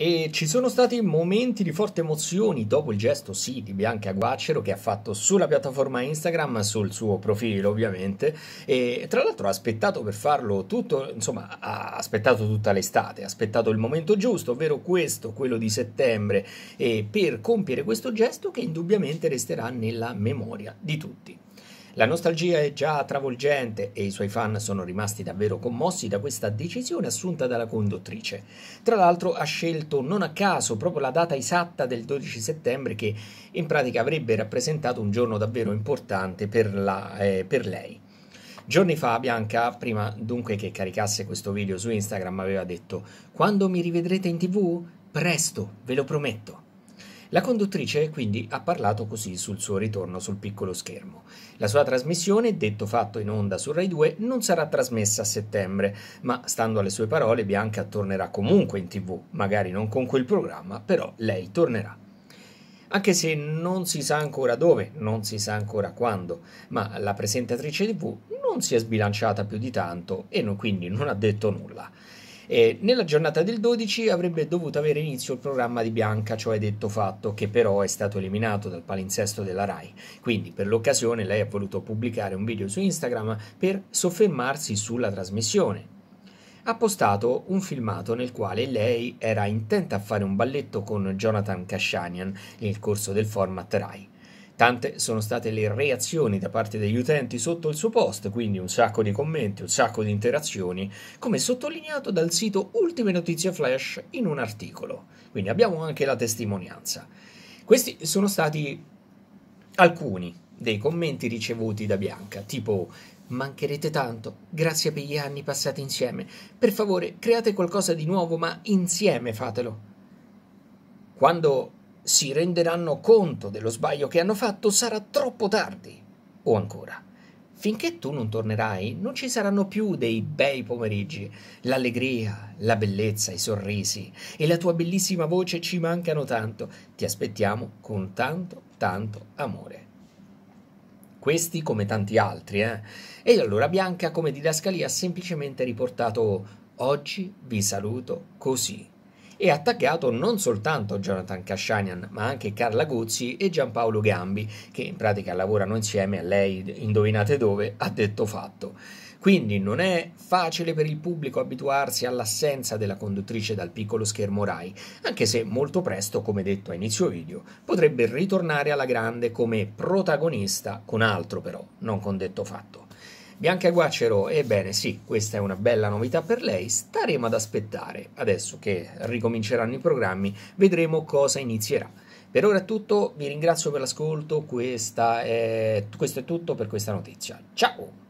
E ci sono stati momenti di forte emozioni dopo il gesto, sì, di Bianca Guacero che ha fatto sulla piattaforma Instagram, sul suo profilo ovviamente, e tra l'altro ha aspettato per farlo tutto, insomma, ha aspettato tutta l'estate, ha aspettato il momento giusto, ovvero questo, quello di settembre, per compiere questo gesto che indubbiamente resterà nella memoria di tutti. La nostalgia è già travolgente e i suoi fan sono rimasti davvero commossi da questa decisione assunta dalla conduttrice. Tra l'altro ha scelto non a caso proprio la data esatta del 12 settembre che in pratica avrebbe rappresentato un giorno davvero importante per, la, eh, per lei. Giorni fa Bianca, prima dunque che caricasse questo video su Instagram, aveva detto Quando mi rivedrete in tv? Presto, ve lo prometto. La conduttrice quindi ha parlato così sul suo ritorno sul piccolo schermo. La sua trasmissione, detto fatto in onda su Rai 2, non sarà trasmessa a settembre, ma stando alle sue parole Bianca tornerà comunque in tv, magari non con quel programma, però lei tornerà anche se non si sa ancora dove, non si sa ancora quando, ma la presentatrice TV non si è sbilanciata più di tanto e non, quindi non ha detto nulla. E nella giornata del 12 avrebbe dovuto avere inizio il programma di Bianca, cioè detto fatto, che però è stato eliminato dal palinsesto della RAI. Quindi per l'occasione lei ha voluto pubblicare un video su Instagram per soffermarsi sulla trasmissione, ha postato un filmato nel quale lei era intenta a fare un balletto con Jonathan Kashanian nel corso del format Rai. Tante sono state le reazioni da parte degli utenti sotto il suo post, quindi un sacco di commenti, un sacco di interazioni, come sottolineato dal sito Ultime Notizie Flash in un articolo. Quindi abbiamo anche la testimonianza. Questi sono stati alcuni dei commenti ricevuti da Bianca, tipo mancherete tanto, grazie per gli anni passati insieme, per favore create qualcosa di nuovo ma insieme fatelo. Quando si renderanno conto dello sbaglio che hanno fatto, sarà troppo tardi. O ancora, finché tu non tornerai, non ci saranno più dei bei pomeriggi, l'allegria, la bellezza, i sorrisi e la tua bellissima voce ci mancano tanto. Ti aspettiamo con tanto, tanto amore. Questi come tanti altri, eh? E allora Bianca come didascalia ha semplicemente riportato Oggi vi saluto così e attaccato non soltanto Jonathan Kashanian, ma anche Carla Guzzi e Giampaolo Gambi, che in pratica lavorano insieme a lei, indovinate dove, ha detto fatto. Quindi non è facile per il pubblico abituarsi all'assenza della conduttrice dal piccolo schermo Rai, anche se molto presto, come detto a inizio video, potrebbe ritornare alla grande come protagonista, con altro però, non con detto fatto. Bianca Guacero, ebbene sì, questa è una bella novità per lei, staremo ad aspettare. Adesso che ricominceranno i programmi, vedremo cosa inizierà. Per ora è tutto, vi ringrazio per l'ascolto, è, questo è tutto per questa notizia. Ciao!